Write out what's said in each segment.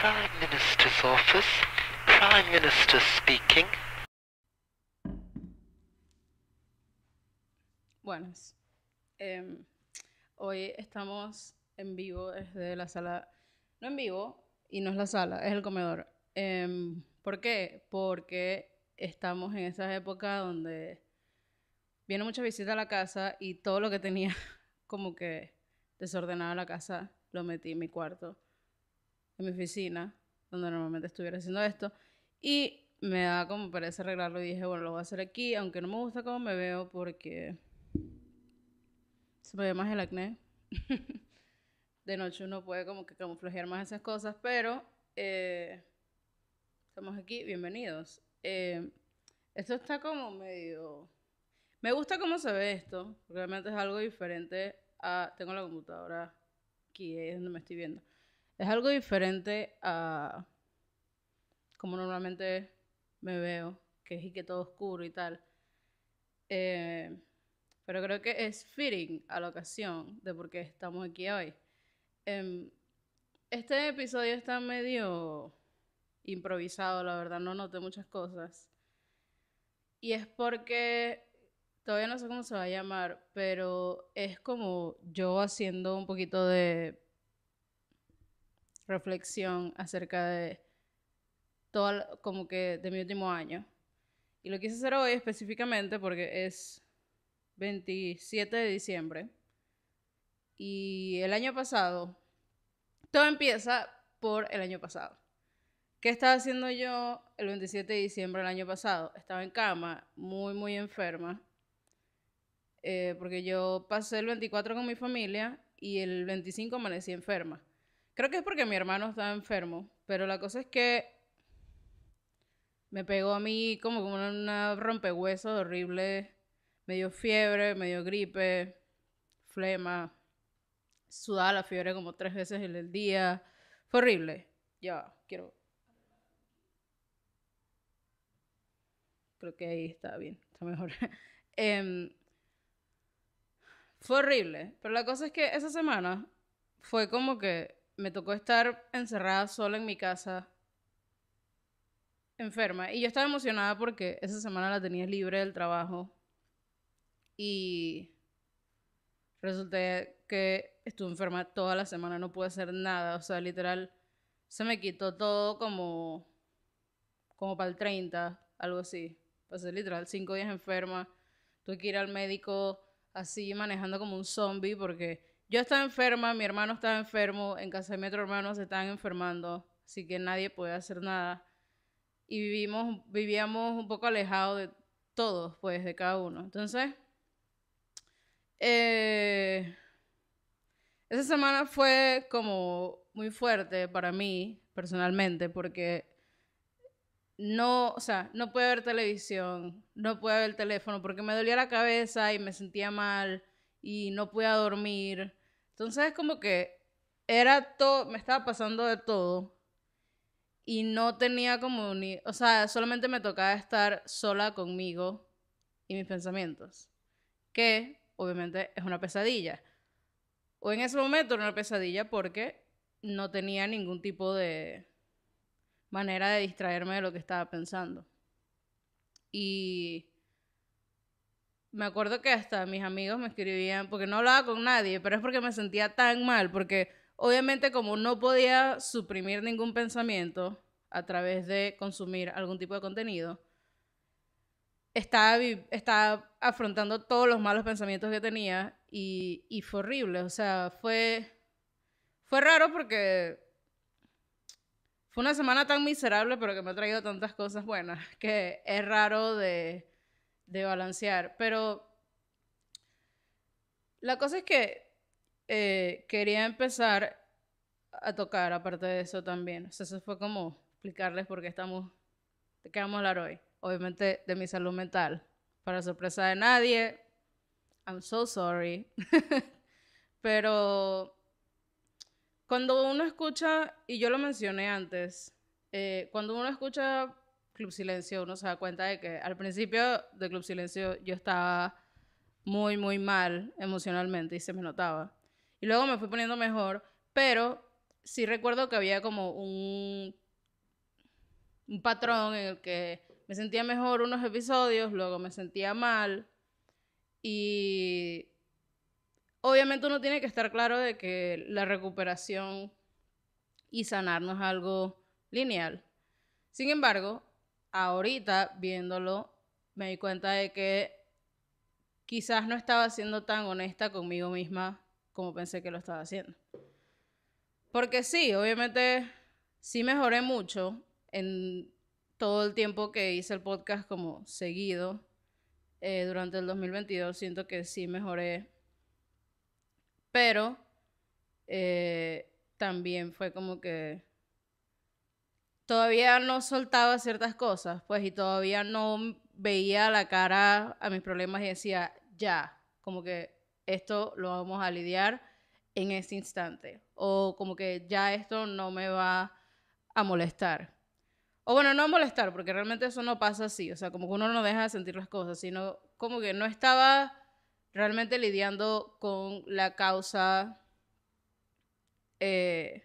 Prime Minister's office. Prime Minister speaking. Buenas. Em, hoy estamos en vivo desde la sala. No en vivo, y no es la sala, es el comedor. Em, ¿Por qué? Porque estamos en esa época donde viene mucha visita a la casa y todo lo que tenía como que desordenado la casa lo metí en mi cuarto en mi oficina, donde normalmente estuviera haciendo esto. Y me da como parece arreglarlo y dije, bueno, lo voy a hacer aquí, aunque no me gusta cómo me veo porque se me ve más el acné. de noche uno puede como que camuflajear más esas cosas, pero eh, estamos aquí, bienvenidos. Eh, esto está como medio... Me gusta cómo se ve esto, realmente es algo diferente a... Tengo la computadora aquí, es donde me estoy viendo es algo diferente a como normalmente me veo, que es y que todo oscuro y tal. Eh, pero creo que es fitting a la ocasión de por qué estamos aquí hoy. Em, este episodio está medio improvisado, la verdad, no noté muchas cosas. Y es porque todavía no sé cómo se va a llamar, pero es como yo haciendo un poquito de reflexión acerca de todo, como que de mi último año. Y lo quise hacer hoy específicamente porque es 27 de diciembre. Y el año pasado, todo empieza por el año pasado. ¿Qué estaba haciendo yo el 27 de diciembre del año pasado? Estaba en cama, muy, muy enferma. Eh, porque yo pasé el 24 con mi familia y el 25 amanecí enferma. Creo que es porque mi hermano estaba enfermo, pero la cosa es que me pegó a mí como una, una rompehuesos horrible. Me dio fiebre, me dio gripe, flema, sudaba la fiebre como tres veces en el día. Fue horrible. Ya, quiero. Creo que ahí está bien, está mejor. Em, fue horrible. Pero la cosa es que esa semana fue como que me tocó estar encerrada sola en mi casa, enferma. Y yo estaba emocionada porque esa semana la tenía libre del trabajo. Y resulté que estuve enferma toda la semana, no pude hacer nada. O sea, literal, se me quitó todo como, como para el 30, algo así. Pasé literal cinco días enferma. Tuve que ir al médico así manejando como un zombie porque yo estaba enferma, mi hermano estaba enfermo, en casa de mi otro hermano se estaban enfermando, así que nadie podía hacer nada. Y vivimos, vivíamos un poco alejados de todos, pues, de cada uno. Entonces, eh, esa semana fue como muy fuerte para mí, personalmente, porque no, o sea, no pude ver televisión, no pude ver el teléfono, porque me dolía la cabeza y me sentía mal y no pude dormir. Entonces como que era todo, me estaba pasando de todo y no tenía como ni, o sea, solamente me tocaba estar sola conmigo y mis pensamientos, que obviamente es una pesadilla. O en ese momento era una pesadilla porque no tenía ningún tipo de manera de distraerme de lo que estaba pensando. Y me acuerdo que hasta mis amigos me escribían, porque no hablaba con nadie, pero es porque me sentía tan mal, porque obviamente como no podía suprimir ningún pensamiento a través de consumir algún tipo de contenido, estaba, estaba afrontando todos los malos pensamientos que tenía y, y fue horrible, o sea, fue, fue raro porque fue una semana tan miserable, pero que me ha traído tantas cosas buenas, que es raro de de balancear. Pero la cosa es que eh, quería empezar a tocar, aparte de eso también. eso fue como explicarles por qué estamos, de qué vamos a hablar hoy. Obviamente de mi salud mental. Para sorpresa de nadie, I'm so sorry. Pero cuando uno escucha, y yo lo mencioné antes, eh, cuando uno escucha Club Silencio uno se da cuenta de que al principio de Club Silencio yo estaba muy, muy mal emocionalmente y se me notaba. Y luego me fui poniendo mejor, pero sí recuerdo que había como un, un patrón en el que me sentía mejor unos episodios, luego me sentía mal y obviamente uno tiene que estar claro de que la recuperación y sanar no es algo lineal. Sin embargo, ahorita viéndolo, me di cuenta de que quizás no estaba siendo tan honesta conmigo misma como pensé que lo estaba haciendo. Porque sí, obviamente sí mejoré mucho en todo el tiempo que hice el podcast como seguido. Eh, durante el 2022 siento que sí mejoré. Pero eh, también fue como que todavía no soltaba ciertas cosas, pues, y todavía no veía la cara a mis problemas y decía, ya, como que esto lo vamos a lidiar en este instante, o como que ya esto no me va a molestar. O bueno, no molestar, porque realmente eso no pasa así, o sea, como que uno no deja de sentir las cosas, sino como que no estaba realmente lidiando con la causa eh,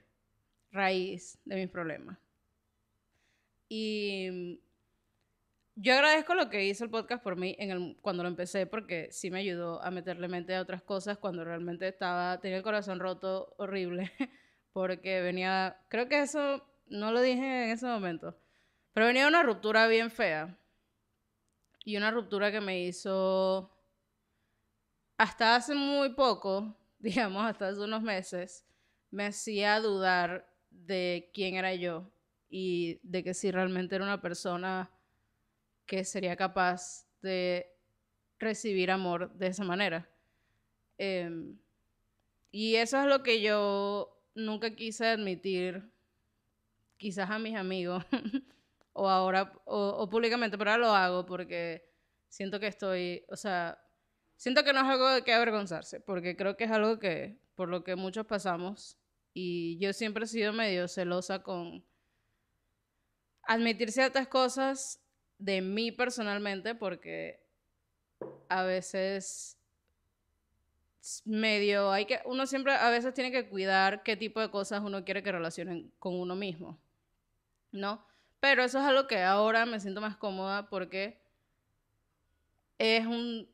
raíz de mis problemas. Y yo agradezco lo que hizo el podcast por mí cuando lo empecé, porque sí me ayudó a meterle mente a otras cosas cuando realmente estaba, tenía el corazón roto horrible, porque venía, creo que eso, no lo dije en ese momento, pero venía una ruptura bien fea. Y una ruptura que me hizo, hasta hace muy poco, digamos, hasta hace unos meses, me hacía dudar de quién era yo y de que si realmente era una persona que sería capaz de recibir amor de esa manera. Em, y eso es lo que yo nunca quise admitir, quizás a mis amigos, o ahora, o, públicamente, pero ahora lo hago porque siento que estoy, o sea, siento que no es algo de que avergonzarse, porque creo que es algo que, por lo que muchos pasamos, y yo siempre he sido medio celosa con admitir ciertas cosas de mí personalmente porque a veces medio hay que uno siempre a veces tiene que cuidar qué tipo de cosas uno quiere que relacionen con uno mismo. ¿No? Pero eso es algo que ahora me siento más cómoda porque es un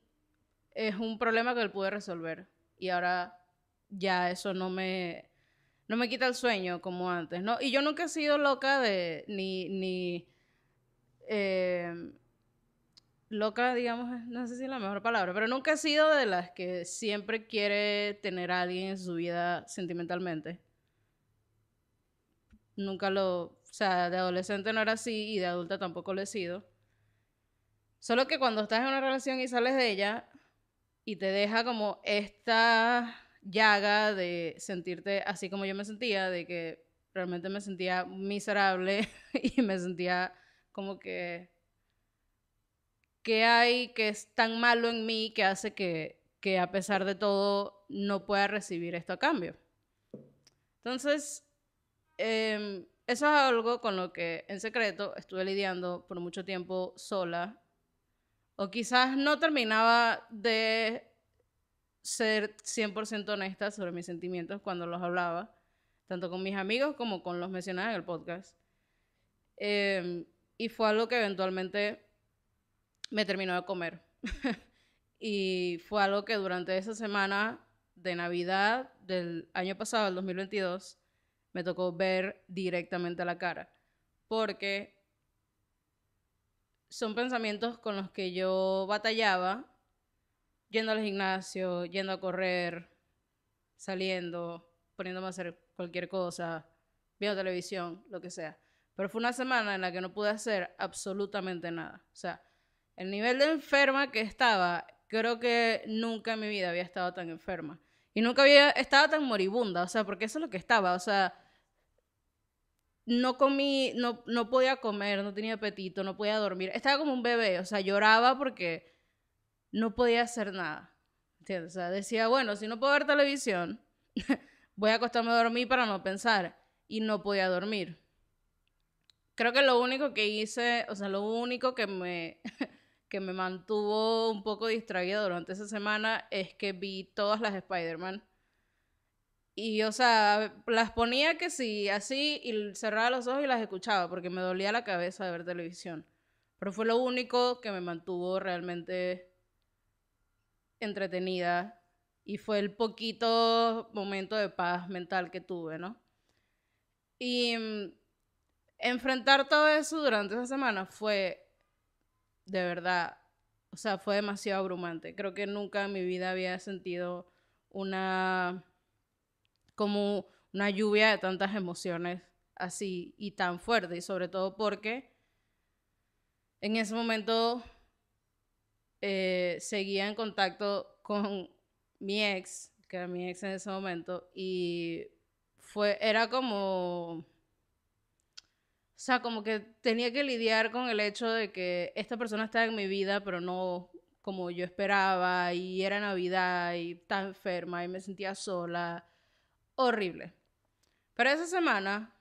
es un problema que él pude resolver y ahora ya eso no me no me quita el sueño como antes, ¿no? Y yo nunca he sido loca de, ni, ni, em, loca, digamos, no sé si es la mejor palabra, pero nunca he sido de las que siempre quiere tener a alguien en su vida sentimentalmente. Nunca lo, o sea, de adolescente no era así y de adulta tampoco lo he sido. Solo que cuando estás en una relación y sales de ella y te deja como esta llaga de sentirte así como yo me sentía, de que realmente me sentía miserable y me sentía como que qué hay que es tan malo en mí que hace que, que a pesar de todo no pueda recibir esto a cambio. Entonces, em, eso es algo con lo que en secreto estuve lidiando por mucho tiempo sola. O quizás no terminaba de ser 100% honesta sobre mis sentimientos cuando los hablaba, tanto con mis amigos como con los mencionados en el podcast. Em, y fue algo que eventualmente me terminó de comer. y fue algo que durante esa semana de Navidad del año pasado, el 2022, me tocó ver directamente a la cara. Porque son pensamientos con los que yo batallaba yendo al gimnasio, yendo a correr, saliendo, poniéndome a hacer cualquier cosa, viendo televisión, lo que sea. Pero fue una semana en la que no pude hacer absolutamente nada. O sea, el nivel de enferma que estaba, creo que nunca en mi vida había estado tan enferma. Y nunca había estado tan moribunda, o sea, porque eso es lo que estaba, o sea, no comí, no, no podía comer, no tenía apetito, no podía dormir. Estaba como un bebé, o sea, lloraba porque no podía hacer nada. O sea, decía, bueno, si no puedo ver televisión, voy a acostarme a dormir para no pensar. Y no podía dormir. Creo que lo único que hice, o sea, lo único que me, que me mantuvo un poco distraída durante esa semana es que vi todas las Spider-Man. Y, o sea, las ponía que sí, así, y cerraba los ojos y las escuchaba, porque me dolía la cabeza de ver televisión. Pero fue lo único que me mantuvo realmente entretenida y fue el poquito momento de paz mental que tuve, ¿no? Y mm, enfrentar todo eso durante esa semana fue de verdad, o sea, fue demasiado abrumante. Creo que nunca en mi vida había sentido una como una lluvia de tantas emociones así y tan fuerte y sobre todo porque en ese momento eh, seguía en contacto con mi ex, que era mi ex en ese momento, y fue, era como... O sea, como que tenía que lidiar con el hecho de que esta persona estaba en mi vida, pero no como yo esperaba, y era Navidad, y estaba enferma, y me sentía sola. Horrible. Pero esa semana,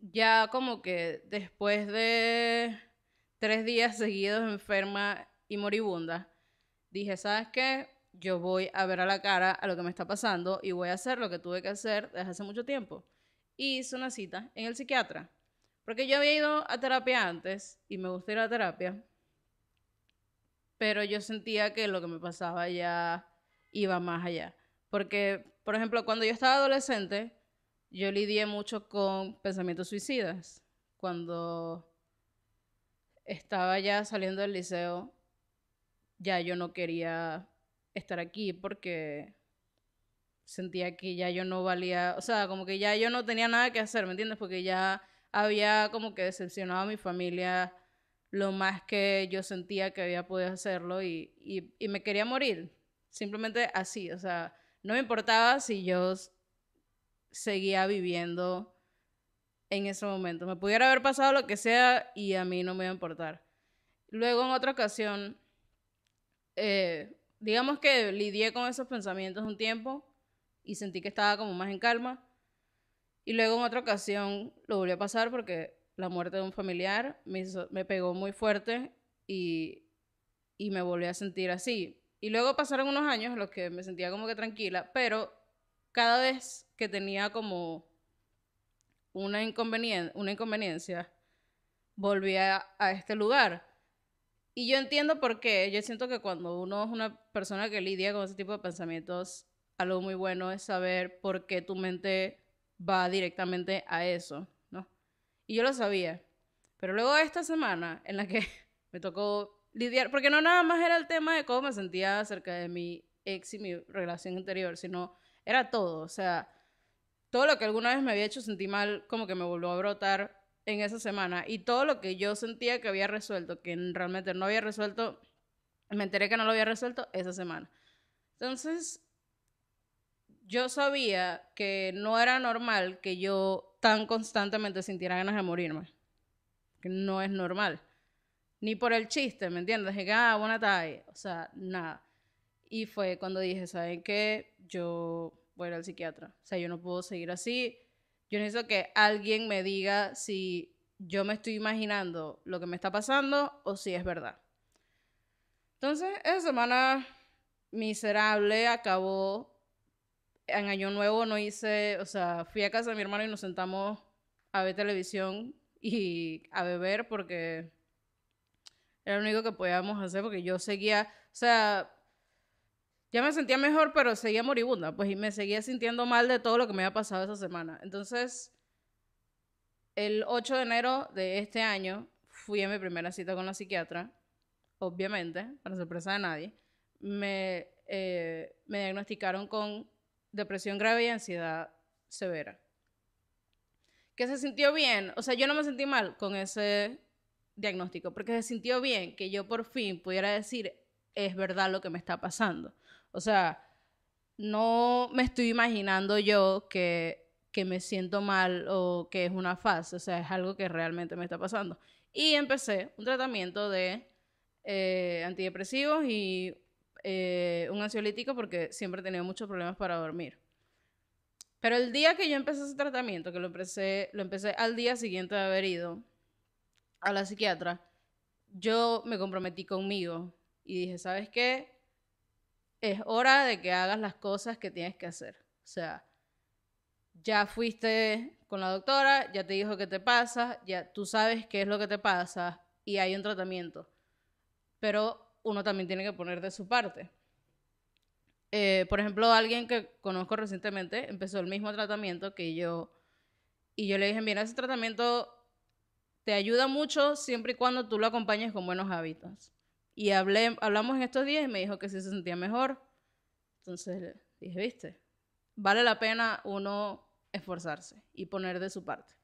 ya como que después de tres días seguidos enferma y moribunda, dije, ¿sabes qué? Yo voy a ver a la cara a lo que me está pasando y voy a hacer lo que tuve que hacer desde hace mucho tiempo. Y hice una cita en el psiquiatra. Porque yo había ido a terapia antes y me gusta ir a terapia. Pero yo sentía que lo que me pasaba ya iba más allá. Porque, por ejemplo, cuando yo estaba adolescente, yo lidié mucho con pensamientos suicidas. Cuando estaba ya saliendo del liceo, ya yo no quería estar aquí porque sentía que ya yo no valía, o sea, como que ya yo no tenía nada que hacer, ¿me entiendes? Porque ya había como que decepcionado a mi familia lo más que yo sentía que había podido hacerlo y, me quería morir, simplemente así, o sea, no me importaba si yo seguía viviendo en ese momento, me pudiera haber pasado lo que sea y a mí no me iba a importar. Luego en otra ocasión eh, digamos que lidié con esos pensamientos un tiempo y sentí que estaba como más en calma. Y luego en otra ocasión lo volví a pasar porque la muerte de un familiar me, pegó muy fuerte y, me volví a sentir así. Y luego pasaron unos años en los que me sentía como que tranquila, pero cada vez que tenía como una, una inconveniencia, volvía a, este lugar. Y yo entiendo por qué. Yo siento que cuando uno es una persona que lidia con ese tipo de pensamientos, algo muy bueno es saber por qué tu mente va directamente a eso, ¿no? Y yo lo sabía. Pero luego esta semana en la que me tocó lidiar, porque no nada más era el tema de cómo me sentía acerca de mi ex y mi relación anterior, sino era todo, o sea, todo lo que alguna vez me había hecho sentir mal, como que me volvió a brotar en esa semana y todo lo que yo sentía que había resuelto, que realmente no había resuelto, me enteré que no lo había resuelto esa semana. Entonces, yo sabía que no era normal que yo tan constantemente sintiera ganas de morirme. Que no es normal. Ni por el chiste, ¿me entiendes? Que, ah, buena tarde. O sea, nada. Y fue cuando dije, ¿saben qué? Yo voy al psiquiatra. O sea, yo no puedo seguir así. Yo necesito que alguien me diga si yo me estoy imaginando lo que me está pasando o si es verdad. Entonces, esa semana miserable acabó. En Año Nuevo no hice, o sea, fui a casa de mi hermano y nos sentamos a ver televisión y a beber porque era lo único que podíamos hacer porque yo seguía, o sea, ya me sentía mejor, pero seguía moribunda, pues, y me seguía sintiendo mal de todo lo que me había pasado esa semana. Entonces, el 8 de enero de este año, fui a mi primera cita con la psiquiatra, obviamente, para sorpresa de nadie. Me, eh, me diagnosticaron con depresión grave y ansiedad severa. Que se sintió bien, o sea, yo no me sentí mal con ese diagnóstico, porque se sintió bien que yo por fin pudiera decir, es verdad lo que me está pasando o sea, no me estoy imaginando yo que, me siento mal o que es una fase, o sea, es algo que realmente me está pasando. Y empecé un tratamiento de eh, antidepresivos y eh, un ansiolítico porque siempre he tenido muchos problemas para dormir. Pero el día que yo empecé ese tratamiento, que lo empecé, lo empecé al día siguiente de haber ido a la psiquiatra, yo me comprometí conmigo y dije, ¿sabes qué? es hora de que hagas las cosas que tienes que hacer. O sea, ya fuiste con la doctora, ya te dijo qué te pasa, ya tú sabes qué es lo que te pasa y hay un tratamiento. Pero uno también tiene que poner de su parte. Eh, por ejemplo, alguien que conozco recientemente empezó el mismo tratamiento que yo y yo le dije, mira, ese tratamiento te ayuda mucho siempre y cuando tú lo acompañes con buenos hábitos. Y hablamos en estos días y me dijo que sí se sentía mejor. Entonces dije, viste, vale la pena uno esforzarse y poner de su parte.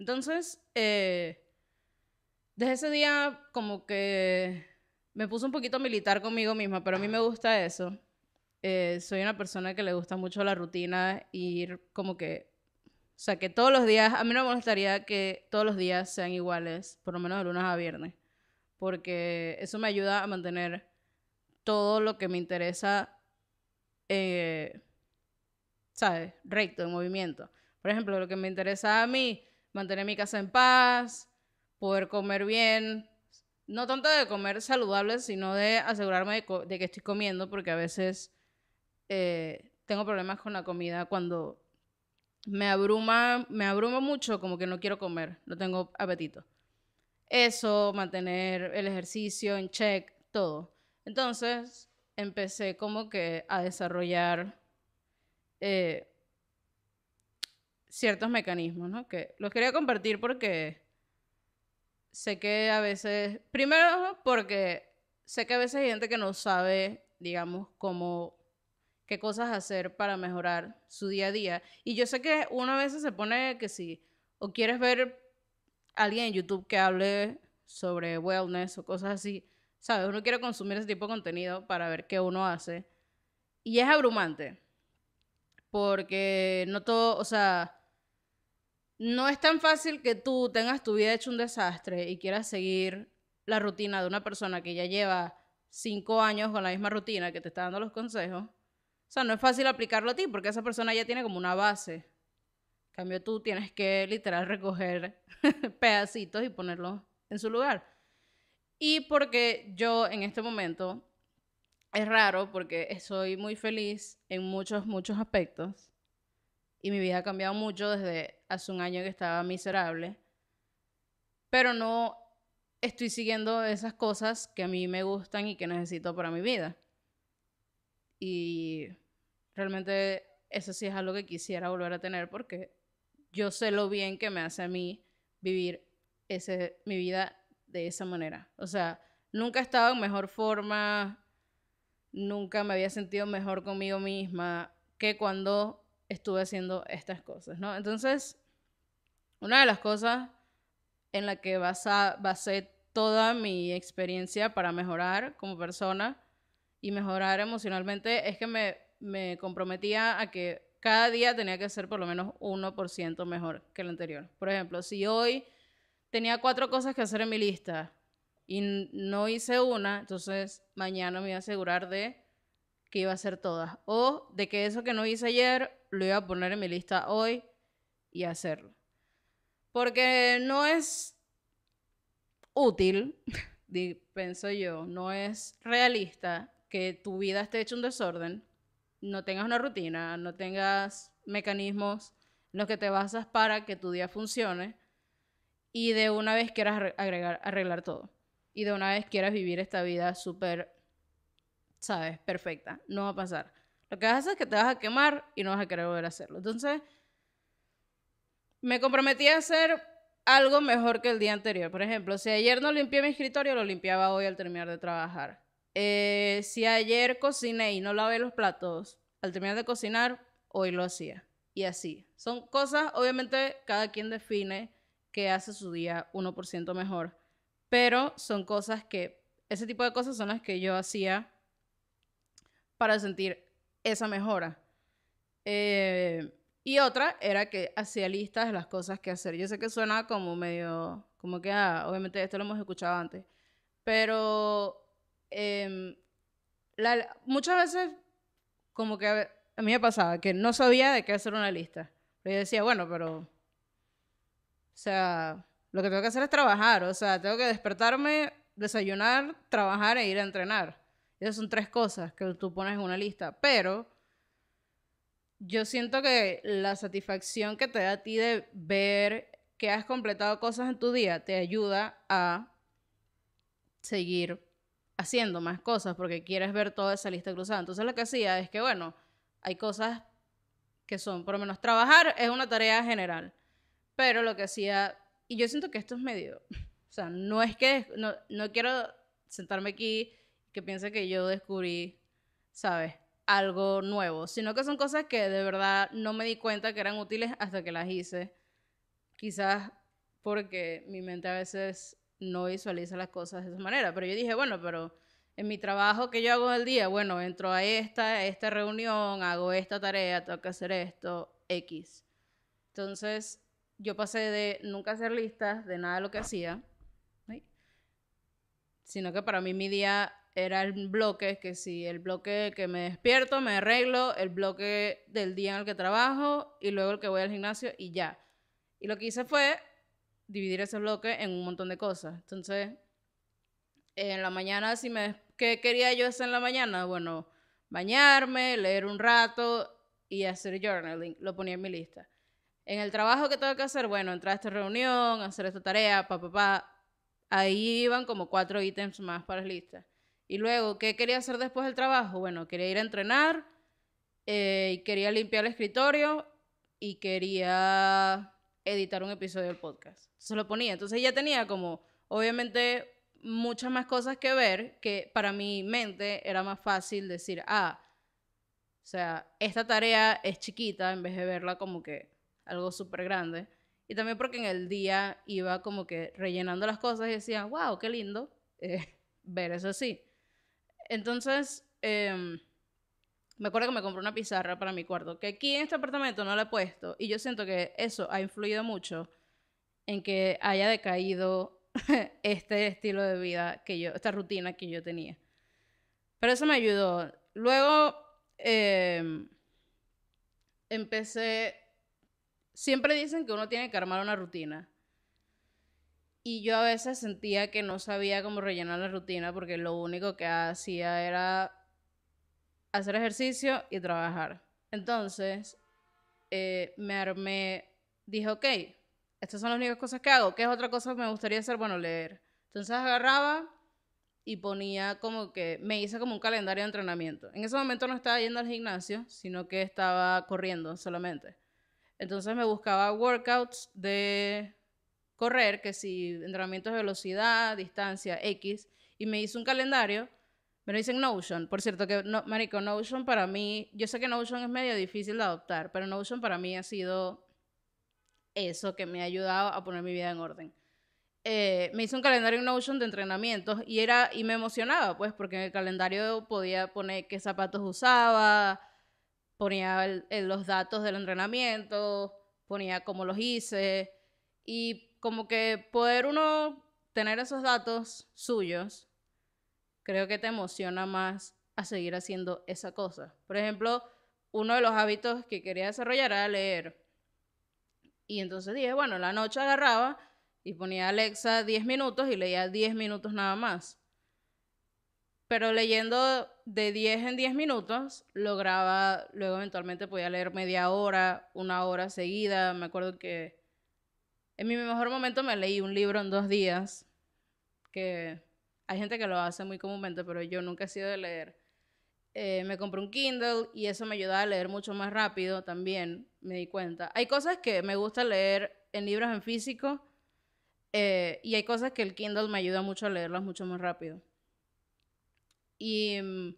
Entonces, eh, desde ese día como que me puse un poquito militar conmigo misma, pero a mí me gusta eso. Eh, soy una persona que le gusta mucho la rutina y ir como que, o sea, que todos los días, a mí no me gustaría que todos los días sean iguales, por lo menos de lunes a viernes porque eso me ayuda a mantener todo lo que me interesa, eh, ¿sabes? Recto, en movimiento. Por ejemplo, lo que me interesa a mí, mantener mi casa en paz, poder comer bien, no tanto de comer saludable, sino de asegurarme de, que estoy comiendo, porque a veces eh, tengo problemas con la comida cuando me abruma, me abruma mucho, como que no quiero comer, no tengo apetito eso, mantener el ejercicio en check, todo. Entonces empecé como que a desarrollar eh, ciertos mecanismos, ¿no? Que los quería compartir porque sé que a veces, primero porque sé que a veces hay gente que no sabe, digamos, cómo, qué cosas hacer para mejorar su día a día. Y yo sé que uno a veces se pone que si, o quieres ver alguien en YouTube que hable sobre wellness o cosas así. ¿Sabes? Uno quiere consumir ese tipo de contenido para ver qué uno hace. Y es abrumante. Porque no todo, o sea, no es tan fácil que tú tengas tu vida hecho un desastre y quieras seguir la rutina de una persona que ya lleva cinco años con la misma rutina que te está dando los consejos. O sea, no es fácil aplicarlo a ti porque esa persona ya tiene como una base cambio, tú tienes que literal recoger pedacitos y ponerlos en su lugar. Y porque yo en este momento es raro porque soy muy feliz en muchos, muchos aspectos. Y mi vida ha cambiado mucho desde hace un año que estaba miserable. Pero no estoy siguiendo esas cosas que a mí me gustan y que necesito para mi vida. Y realmente eso sí es algo que quisiera volver a tener porque yo sé lo bien que me hace a mí vivir ese, mi vida de esa manera. O sea, nunca he estado en mejor forma, nunca me había sentido mejor conmigo misma que cuando estuve haciendo estas cosas, ¿no? Entonces, una de las cosas en la que basé toda mi experiencia para mejorar como persona y mejorar emocionalmente es que me, me comprometía a que cada día tenía que ser por lo menos 1% mejor que el anterior. Por ejemplo, si hoy tenía cuatro cosas que hacer en mi lista y no hice una, entonces mañana me iba a asegurar de que iba a hacer todas. O de que eso que no hice ayer lo iba a poner en mi lista hoy y hacerlo. Porque no es útil, pienso yo, no es realista que tu vida esté hecho un desorden no tengas una rutina, no tengas mecanismos en los que te basas para que tu día funcione y de una vez quieras arreglar todo y de una vez quieras vivir esta vida súper, sabes, perfecta. No va a pasar. Lo que vas a hacer es que te vas a quemar y no vas a querer volver a hacerlo. Entonces, me comprometí a hacer algo mejor que el día anterior. Por ejemplo, si ayer no limpié mi escritorio, lo limpiaba hoy al terminar de trabajar. Eh, si ayer cociné y no lavé los platos, al terminar de cocinar, hoy lo hacía. Y así. Son cosas, obviamente, cada quien define que hace su día 1% mejor. Pero son cosas que, ese tipo de cosas son las que yo hacía para sentir esa mejora. Eh, y otra era que hacía listas de las cosas que hacer. Yo sé que suena como medio, como que, ah, obviamente esto lo hemos escuchado antes, pero Em, muchas veces, como que a, mí me pasaba que no sabía de qué hacer una lista. Pero yo decía, bueno, pero. O sea, lo que tengo que hacer es trabajar. O sea, tengo que despertarme, desayunar, trabajar e ir a entrenar. Esas son tres cosas que tú pones en una lista. Pero yo siento que la satisfacción que te da a ti de ver que has completado cosas en tu día te ayuda a seguir haciendo más cosas porque quieres ver toda esa lista cruzada. Entonces lo que hacía es que, bueno, hay cosas que son, por lo menos trabajar es una tarea general, pero lo que hacía, y yo siento que esto es medio, o sea, no es que, no, quiero sentarme aquí que piense que yo descubrí, ¿sabes? algo nuevo, sino que son cosas que de verdad no me di cuenta que eran útiles hasta que las hice. Quizás porque mi mente a veces no visualiza las cosas de esa manera. Pero yo dije, bueno, pero en mi trabajo que yo hago el día, bueno, entro a esta, esta reunión, hago esta tarea, tengo que hacer esto, X. Entonces, yo pasé de nunca hacer listas de nada de lo que hacía, sino que para mí mi día era el bloque, que si el bloque que me despierto, me arreglo, el bloque del día en el que trabajo y luego el que voy al gimnasio y ya. Y lo que hice fue dividir ese bloque en un montón de cosas. Entonces, en la mañana, si me... ¿Qué quería yo hacer en la mañana? Bueno, bañarme, leer un rato y hacer journaling. Lo ponía en mi lista. En el trabajo que tengo que hacer, bueno, entrar a esta reunión, hacer esta tarea, pa, pa, pa. Ahí iban como cuatro ítems más para la lista. Y luego, ¿qué quería hacer después del trabajo? Bueno, quería ir a entrenar, eh, y quería limpiar el escritorio y quería editar un episodio del podcast. Se lo ponía. Entonces ya tenía como, obviamente, muchas más cosas que ver que para mi mente era más fácil decir, ah, o sea, esta tarea es chiquita en vez de verla como que algo súper grande. Y también porque en el día iba como que rellenando las cosas y decía, wow, qué lindo eh, ver eso así. Entonces, em, me acuerdo que me compré una pizarra para mi cuarto, que aquí en este apartamento no la he puesto, y yo siento que eso ha influido mucho en que haya decaído este estilo de vida que yo, esta rutina que yo tenía. Pero eso me ayudó. Luego em, empecé, siempre dicen que uno tiene que armar una rutina. Y yo a veces sentía que no sabía cómo rellenar la rutina porque lo único que hacía era hacer ejercicio y trabajar. Entonces, eh, me armé, dije, ok, estas son las únicas cosas que hago. ¿Qué es otra cosa que me gustaría hacer? Bueno, leer. Entonces agarraba y ponía como que, me hice como un calendario de entrenamiento. En ese momento no estaba yendo al gimnasio, sino que estaba corriendo solamente. Entonces me buscaba workouts de correr, que si ...entrenamiento de velocidad, distancia, X, y me hice un calendario me lo en Notion. Por cierto, que, Marico, Notion para mí, yo sé que Notion es medio difícil de adoptar, pero Notion para mí ha sido eso que me ha ayudado a poner mi vida en orden. Eh, me hice un calendario en Notion de entrenamientos y, era, y me emocionaba, pues, porque en el calendario podía poner qué zapatos usaba, ponía eh, los datos del entrenamiento, ponía cómo los hice y como que poder uno tener esos datos suyos creo que te emociona más a seguir haciendo esa cosa. Por ejemplo, uno de los hábitos que quería desarrollar era leer. Y entonces dije, bueno, la noche agarraba y ponía Alexa 10 minutos y leía 10 minutos nada más. Pero leyendo de 10 en 10 minutos, lograba, luego eventualmente podía leer media hora, una hora seguida. Me acuerdo que en mi mejor momento me leí un libro en dos días, que hay gente que lo hace muy comúnmente, pero yo nunca he sido de leer. Eh, me compré un Kindle y eso me ayuda a leer mucho más rápido también, me di cuenta. Hay cosas que me gusta leer en libros en físico eh, y hay cosas que el Kindle me ayuda mucho a leerlas mucho más rápido. Y mm,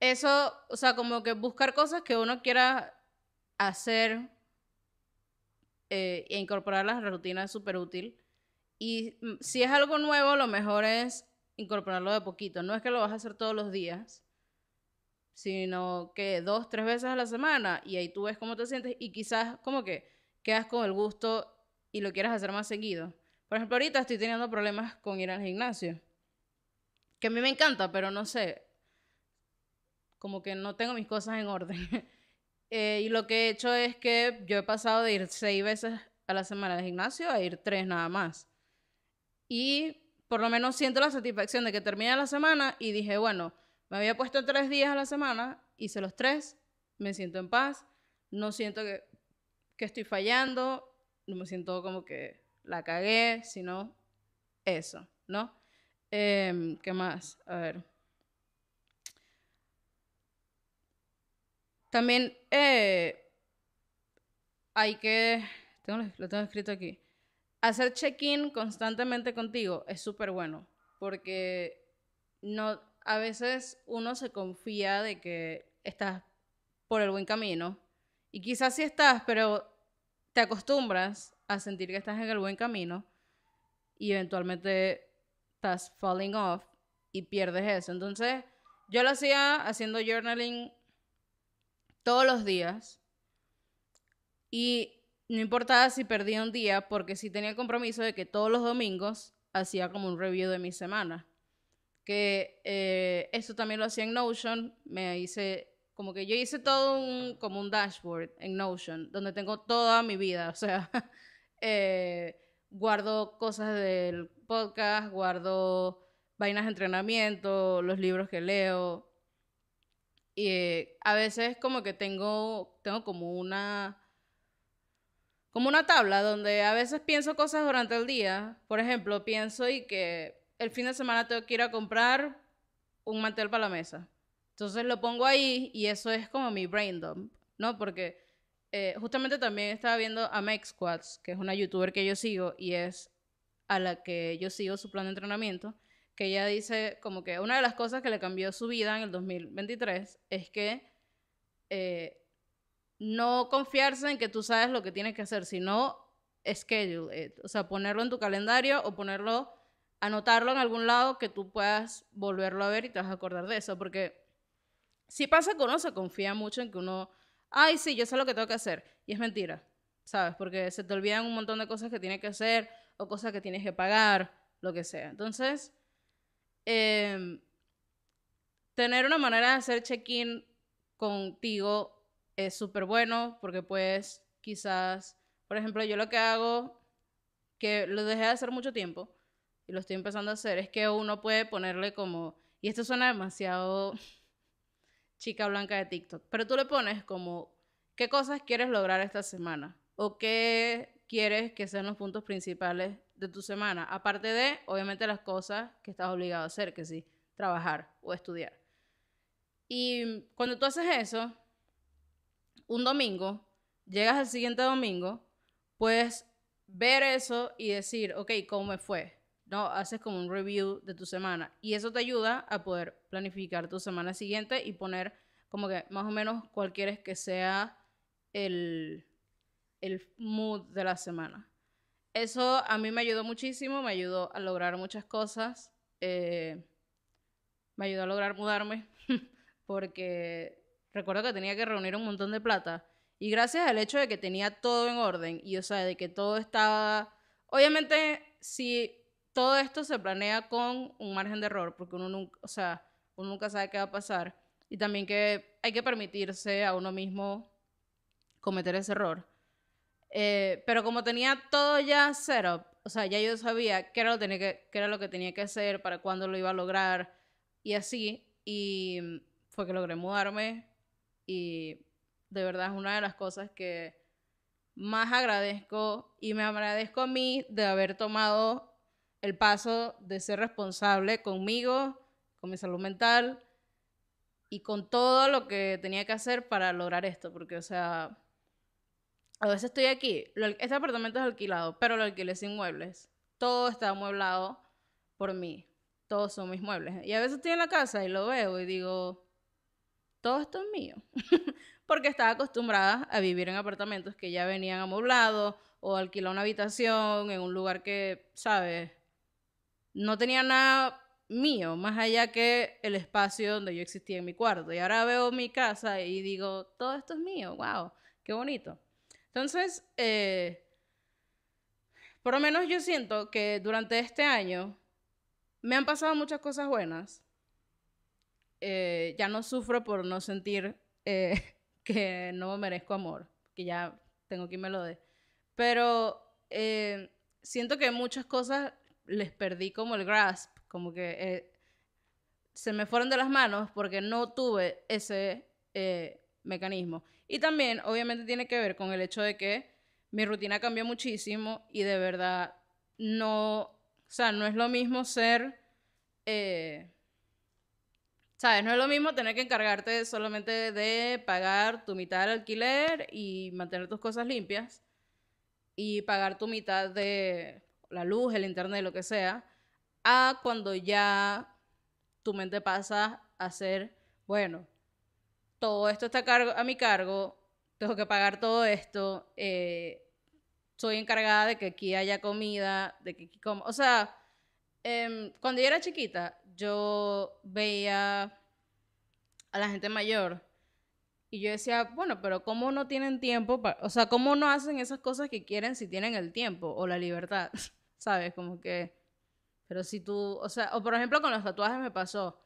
eso, o sea, como que buscar cosas que uno quiera hacer eh, e incorporarlas a la rutina es súper útil. Y mm, si es algo nuevo, lo mejor es incorporarlo de poquito. No es que lo vas a hacer todos los días, sino que dos, tres veces a la semana y ahí tú ves cómo te sientes y quizás como que quedas con el gusto y lo quieras hacer más seguido. Por ejemplo, ahorita estoy teniendo problemas con ir al gimnasio, que a mí me encanta, pero no sé, como que no tengo mis cosas en orden. Eh, y lo que he hecho es que yo he pasado de ir seis veces a la semana al gimnasio a ir tres nada más. Y por lo menos siento la satisfacción de que termina la semana y dije, bueno, me había puesto tres días a la semana, hice los tres, me siento en paz, no siento que, que estoy fallando, no me siento como que la cagué, sino eso, ¿no? Em, ¿Qué más? A ver. También eh, hay que... lo tengo escrito aquí hacer check-in constantemente contigo es súper bueno, porque no, a veces uno se confía de que estás por el buen camino, y quizás sí estás, pero te acostumbras a sentir que estás en el buen camino y eventualmente estás falling off y pierdes eso. Entonces, yo lo hacía haciendo journaling todos los días y no importaba si perdía un día, porque sí tenía el compromiso de que todos los domingos hacía como un review de mi semana. Que eh, eso también lo hacía en Notion, me hice como que yo hice todo un, como un dashboard en Notion, donde tengo toda mi vida, o sea, eh, guardo cosas del podcast, guardo vainas de entrenamiento, los libros que leo, y eh, a veces como que tengo, tengo como una como una tabla donde a veces pienso cosas durante el día. Por ejemplo, pienso y que el fin de semana tengo que ir a comprar un mantel para la mesa. Entonces lo pongo ahí y eso es como mi brain dump, ¿no? Porque eh, justamente también estaba viendo a Max Squats, que es una youtuber que yo sigo y es a la que yo sigo su plan de entrenamiento, que ella dice como que una de las cosas que le cambió su vida en el 2023 es que eh, no confiarse en que tú sabes lo que tienes que hacer, sino schedule it, o sea, ponerlo en tu calendario o ponerlo, anotarlo en algún lado que tú puedas volverlo a ver y te vas a acordar de eso, porque si pasa que uno se confía mucho en que uno, ay, sí, yo sé lo que tengo que hacer, y es mentira, ¿sabes? Porque se te olvidan un montón de cosas que tienes que hacer o cosas que tienes que pagar, lo que sea. Entonces, em, tener una manera de hacer check-in contigo es súper bueno porque pues quizás, por ejemplo, yo lo que hago, que lo dejé de hacer mucho tiempo y lo estoy empezando a hacer, es que uno puede ponerle como, y esto suena demasiado chica blanca de TikTok, pero tú le pones como, ¿qué cosas quieres lograr esta semana? ¿O qué quieres que sean los puntos principales de tu semana? Aparte de, obviamente, las cosas que estás obligado a hacer, que sí, trabajar o estudiar. Y cuando tú haces eso, un domingo, llegas al siguiente domingo, puedes ver eso y decir, ok, ¿cómo me fue? ¿No? Haces como un review de tu semana. Y eso te ayuda a poder planificar tu semana siguiente y poner como que más o menos cuál quieres que sea el, mood de la semana. Eso a mí me ayudó muchísimo, me ayudó a lograr muchas cosas. Eh, me ayudó a lograr mudarme porque recuerdo que tenía que reunir un montón de plata. Y gracias al hecho de que tenía todo en orden y, o sea, de que todo estaba... Obviamente, si todo esto se planea con un margen de error, porque uno nunca, o sea, uno nunca sabe qué va a pasar. Y también que hay que permitirse a uno mismo cometer ese error. Eh, pero como tenía todo ya setup, o sea, ya yo sabía qué era, lo que, qué era lo que tenía que hacer, para cuándo lo iba a lograr y así. Y fue que logré mudarme y de verdad es una de las cosas que más agradezco y me agradezco a mí de haber tomado el paso de ser responsable conmigo, con mi salud mental y con todo lo que tenía que hacer para lograr esto, porque o sea, a veces estoy aquí, este apartamento es alquilado, pero lo alquilé sin muebles, todo está amueblado por mí, todos son mis muebles. Y a veces estoy en la casa y lo veo y digo, todo esto es mío. Porque estaba acostumbrada a vivir en apartamentos que ya venían amoblados o alquilar una habitación en un lugar que, ¿sabes? No tenía nada mío, más allá que el espacio donde yo existía en mi cuarto. Y ahora veo mi casa y digo, todo esto es mío, wow, qué bonito. Entonces, eh, por lo menos yo siento que durante este año me han pasado muchas cosas buenas eh, ya no sufro por no sentir eh, que no merezco amor, que ya tengo que me lo de... Pero eh, siento que muchas cosas les perdí como el grasp, como que se me fueron de las manos porque no tuve ese mecanismo. Y también, obviamente, tiene que ver con el hecho de que mi rutina cambió muchísimo y de verdad no, o sea, no es lo mismo ser ¿Sabes? No es lo mismo tener que encargarte solamente de pagar tu mitad del alquiler y mantener tus cosas limpias y pagar tu mitad de la luz, el internet, lo que sea, a cuando ya tu mente pasa a ser, bueno, todo esto está a, cargo, a mi cargo, tengo que pagar todo esto, eh, soy encargada de que aquí haya comida, de que aquí coma. o sea, em, cuando yo era chiquita, yo veía a la gente mayor y yo decía, bueno, pero ¿cómo no tienen tiempo? o sea, ¿cómo no hacen esas cosas que quieren si tienen el tiempo o la libertad? ¿Sabes? Como que... Pero si tú, o sea, o por ejemplo con los tatuajes me pasó.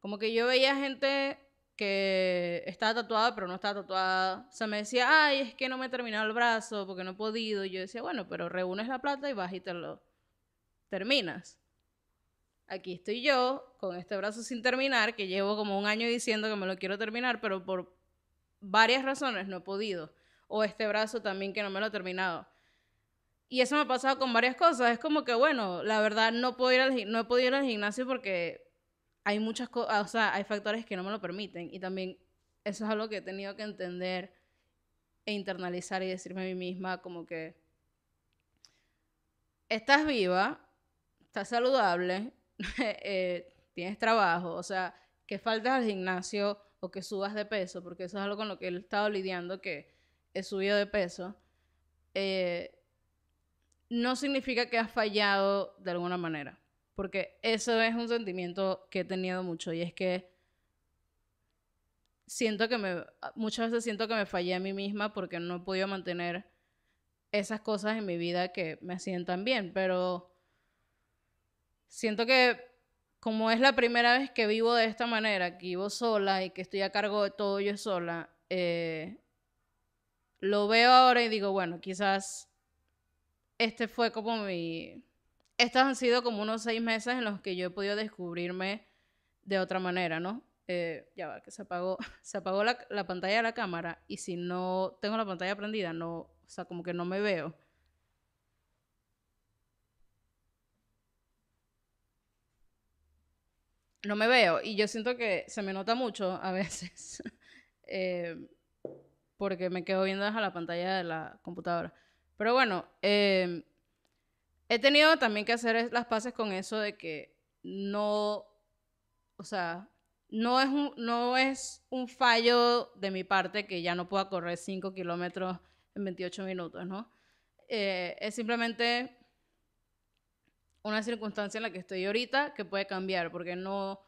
Como que yo veía gente que estaba tatuada pero no estaba tatuada. O sea, me decía, ay, es que no me he terminado el brazo porque no he podido. Y yo decía, bueno, pero reúnes la plata y vas y te lo terminas aquí estoy yo con este brazo sin terminar, que llevo como un año diciendo que me lo quiero terminar, pero por varias razones no he podido. O este brazo también que no me lo he terminado. Y eso me ha pasado con varias cosas. Es como que, bueno, la verdad no, puedo ir no he podido ir al gimnasio porque hay muchas cosas, o sea, hay factores que no me lo permiten. Y también eso es algo que he tenido que entender e internalizar y decirme a mí misma como que estás viva, estás saludable, Eh, tienes trabajo, o sea, que faltas al gimnasio o que subas de peso, porque eso es algo con lo que él estado lidiando, que he subido de peso, eh, no significa que has fallado de alguna manera, porque eso es un sentimiento que he tenido mucho y es que siento que me, muchas veces siento que me fallé a mí misma porque no he podido mantener esas cosas en mi vida que me sientan bien, pero siento que como es la primera vez que vivo de esta manera, que vivo sola y que estoy a cargo de todo yo sola, eh, lo veo ahora y digo, bueno, quizás este fue como mi... Estos han sido como unos seis meses en los que yo he podido descubrirme de otra manera, ¿no? Eh, ya va, que se apagó, se apagó la, pantalla de la cámara y si no tengo la pantalla prendida, no, o sea, como que no me veo. no me veo. Y yo siento que se me nota mucho a veces. Eh, porque me quedo viendo a la pantalla de la computadora. Pero bueno, eh, he tenido también que hacer las paces con eso de que no, o sea, no es un, no es un fallo de mi parte que ya no pueda correr 5 kilómetros en 28 minutos, ¿no? Eh, es simplemente una circunstancia en la que estoy ahorita que puede cambiar, porque no,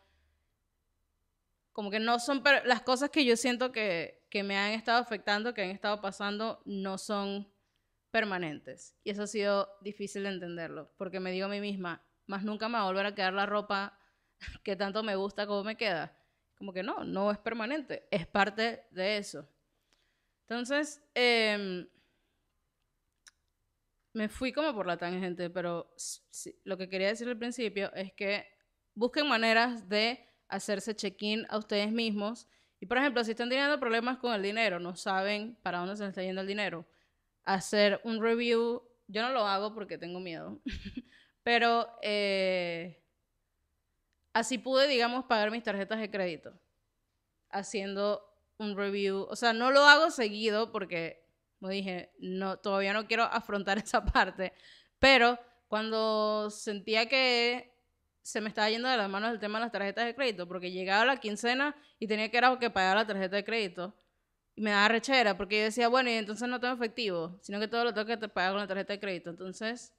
como que no son, las cosas que yo siento que, que me han estado afectando, que han estado pasando, no son permanentes. Y eso ha sido difícil de entenderlo, porque me digo a mí misma, más nunca me va a volver a quedar la ropa que tanto me gusta como me queda. Como que no, no es permanente, es parte de eso. Entonces, em, me fui como por la tangente, pero lo que quería decir al principio es que busquen maneras de hacerse check-in a ustedes mismos. Y por ejemplo, si están teniendo problemas con el dinero, no saben para dónde se les está yendo el dinero, hacer un review. Yo no lo hago porque tengo miedo, pero eh, así pude, digamos, pagar mis tarjetas de crédito haciendo un review. O sea, no lo hago seguido porque como dije, no, todavía no quiero afrontar esa parte. Pero cuando sentía que se me estaba yendo de las manos el tema de las tarjetas de crédito, porque llegaba la quincena y tenía que, era que pagar la tarjeta de crédito. Y me daba rechera, porque yo decía, bueno, y entonces no tengo efectivo, sino que todo lo tengo que pagar con la tarjeta de crédito. Entonces,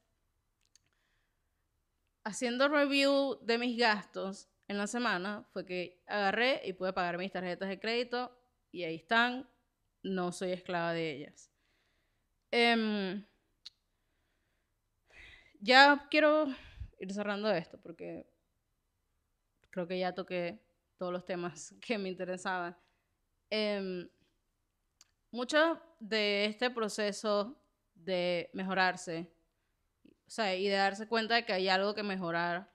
haciendo review de mis gastos en la semana, fue que agarré y pude pagar mis tarjetas de crédito, y ahí están, no soy esclava de ellas. Em, ya quiero ir cerrando esto porque creo que ya toqué todos los temas que me interesaban. Em, mucho de este proceso de mejorarse, o sea, y de darse cuenta de que hay algo que mejorar,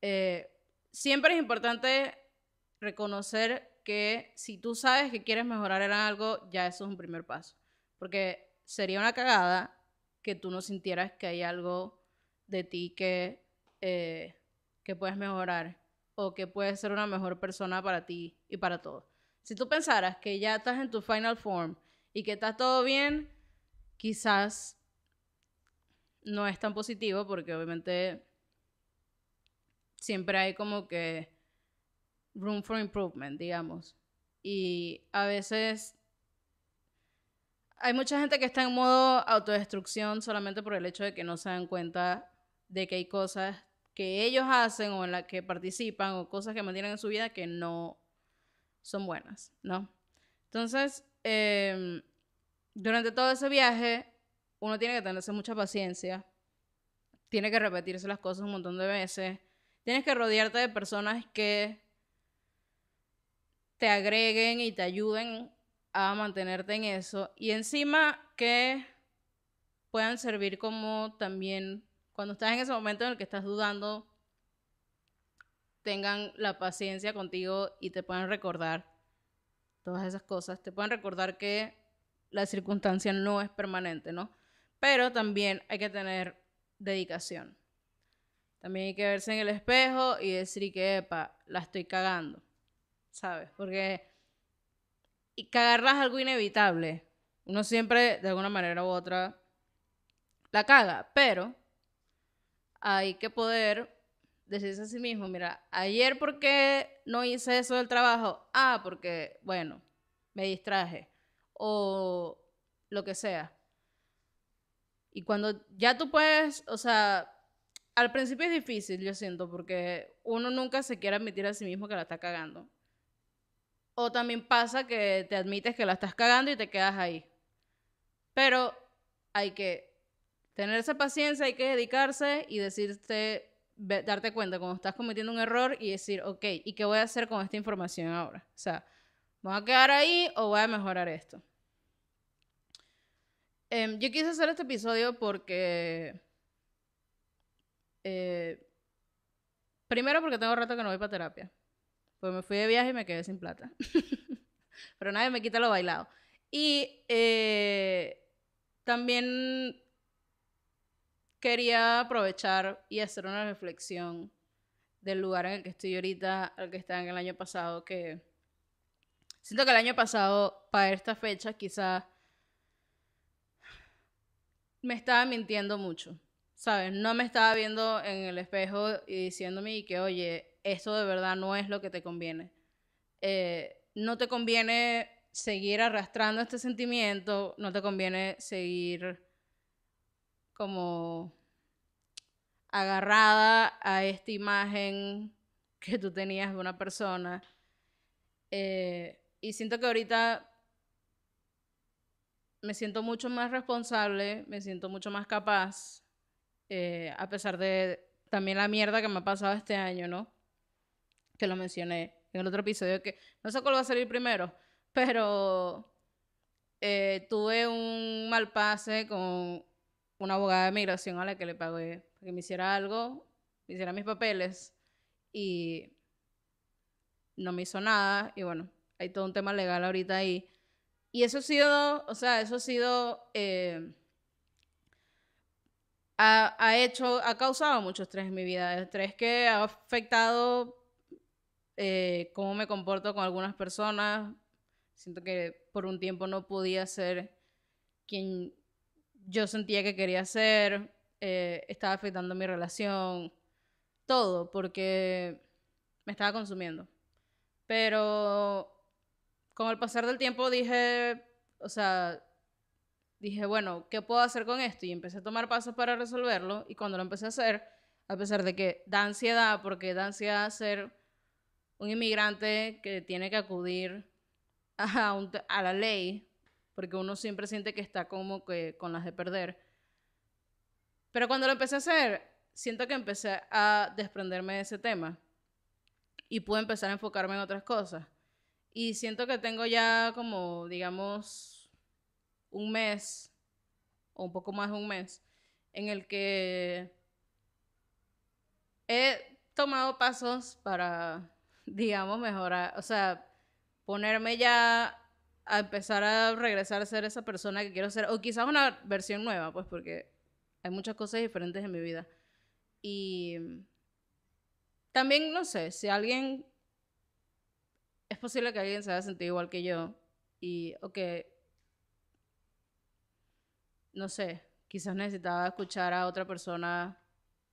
eh, siempre es importante reconocer que si tú sabes que quieres mejorar en algo, ya eso es un primer paso. Porque sería una cagada que tú no sintieras que hay algo de ti que, eh, que puedes mejorar o que puedes ser una mejor persona para ti y para todos. Si tú pensaras que ya estás en tu final form y que estás todo bien, quizás no es tan positivo porque obviamente siempre hay como que room for improvement, digamos. Y a veces hay mucha gente que está en modo autodestrucción solamente por el hecho de que no se dan cuenta de que hay cosas que ellos hacen o en las que participan o cosas que mantienen en su vida que no son buenas, ¿no? Entonces, em, durante todo ese viaje, uno tiene que tenerse mucha paciencia, tiene que repetirse las cosas un montón de veces, tienes que rodearte de personas que te agreguen y te ayuden a mantenerte en eso. Y encima que puedan servir como también, cuando estás en ese momento en el que estás dudando, tengan la paciencia contigo y te puedan recordar todas esas cosas. Te puedan recordar que la circunstancia no es permanente, ¿no? Pero también hay que tener dedicación. También hay que verse en el espejo y decir que, epa, la estoy cagando, ¿sabes? Porque y cagarla algo inevitable. Uno siempre, de alguna manera u otra, la caga, pero hay que poder decirse a sí mismo, mira, ayer por qué no hice eso del trabajo, ah, porque, bueno, me distraje, o lo que sea. Y cuando ya tú puedes, o sea, al principio es difícil, yo siento, porque uno nunca se quiere admitir a sí mismo que la está cagando. O también pasa que te admites que la estás cagando y te quedas ahí. Pero hay que tener esa paciencia, hay que dedicarse y decirte, darte cuenta cuando estás cometiendo un error y decir, ok, ¿y qué voy a hacer con esta información ahora? O sea, ¿voy a quedar ahí o voy a mejorar esto? Em, yo quise hacer este episodio porque... Eh, primero porque tengo rato que no voy para terapia. Pues me fui de viaje y me quedé sin plata. Pero nadie me quita lo bailado. Y eh, también quería aprovechar y hacer una reflexión del lugar en el que estoy ahorita, al que estaba en el año pasado, que siento que el año pasado, para esta fecha, quizás me estaba mintiendo mucho, ¿sabes? No me estaba viendo en el espejo y diciéndome que, oye, eso de verdad no es lo que te conviene. Eh, no te conviene seguir arrastrando este sentimiento, no te conviene seguir como agarrada a esta imagen que tú tenías de una persona. Eh, y siento que ahorita me siento mucho más responsable, me siento mucho más capaz, eh, a pesar de también la mierda que me ha pasado este año, ¿no? que lo mencioné en el otro episodio, que no sé cuál va a salir primero, pero eh, tuve un mal pase con una abogada de migración a la que le pagué que me hiciera algo, me hiciera mis papeles y no me hizo nada y bueno, hay todo un tema legal ahorita ahí. Y eso ha sido, o sea, eso ha sido, eh, ha, ha, hecho, ha causado mucho estrés en mi vida, estrés que ha afectado eh, cómo me comporto con algunas personas. Siento que por un tiempo no podía ser quien yo sentía que quería ser. Eh, estaba afectando mi relación. Todo, porque me estaba consumiendo. Pero con el pasar del tiempo dije, o sea, dije, bueno, ¿qué puedo hacer con esto? Y empecé a tomar pasos para resolverlo. Y cuando lo empecé a hacer, a pesar de que da ansiedad, porque da ansiedad hacer un inmigrante que tiene que acudir a, la ley, porque uno siempre siente que está como que con las de perder. Pero cuando lo empecé a hacer, siento que empecé a desprenderme de ese tema y pude empezar a enfocarme en otras cosas. Y siento que tengo ya como, digamos, un mes o un poco más de un mes en el que he tomado pasos para digamos, mejorar, o sea, ponerme ya a empezar a regresar a ser esa persona que quiero ser, o quizás una versión nueva, pues porque hay muchas cosas diferentes en mi vida. Y también, no sé, si alguien, es posible que alguien se haya sentido igual que yo, y, o no sé, quizás necesitaba escuchar a otra persona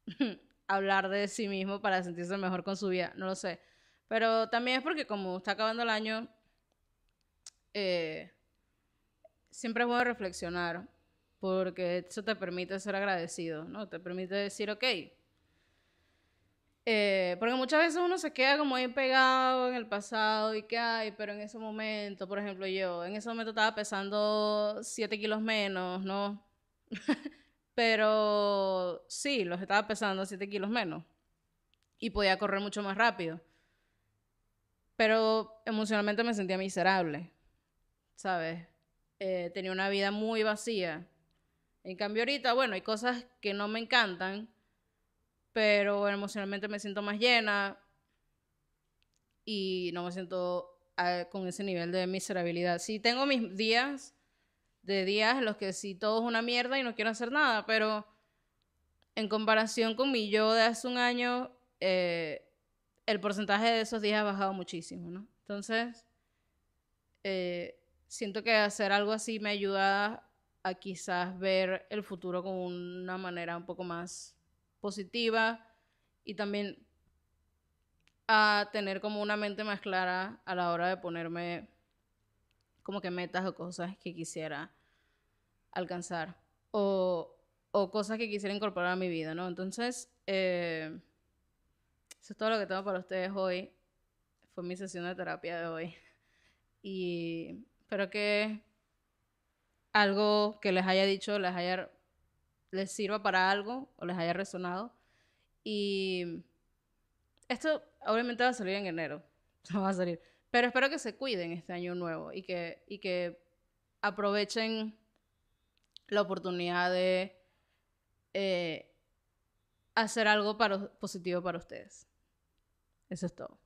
hablar de sí mismo para sentirse mejor con su vida, no lo sé. Pero también es porque como está acabando el año, eh, siempre es bueno reflexionar, porque eso te permite ser agradecido, ¿no? Te permite decir, ok. Eh, porque muchas veces uno se queda como ahí pegado en el pasado y qué hay, pero en ese momento, por ejemplo, yo, en ese momento estaba pesando 7 kilos menos, ¿no? pero sí, los estaba pesando 7 kilos menos y podía correr mucho más rápido pero emocionalmente me sentía miserable, ¿sabes? Eh, tenía una vida muy vacía. En cambio ahorita, bueno, hay cosas que no me encantan, pero emocionalmente me siento más llena y no me siento ah, con ese nivel de miserabilidad. Sí tengo mis días de días en los que sí todo es una mierda y no quiero hacer nada, pero en comparación con mi yo de hace un año, eh, el porcentaje de esos días ha bajado muchísimo, ¿no? Entonces, eh, siento que hacer algo así me ayuda a quizás ver el futuro con una manera un poco más positiva y también a tener como una mente más clara a la hora de ponerme como que metas o cosas que quisiera alcanzar o, o cosas que quisiera incorporar a mi vida, ¿no? Entonces, eh, eso es todo lo que tengo para ustedes hoy. Fue mi sesión de terapia de hoy. Y espero que algo que les haya dicho les haya les sirva para algo o les haya resonado. Y esto obviamente va a salir en enero. va a salir. Pero espero que se cuiden este año nuevo y que, y que aprovechen la oportunidad de eh, hacer algo para, positivo para ustedes. Eso es todo.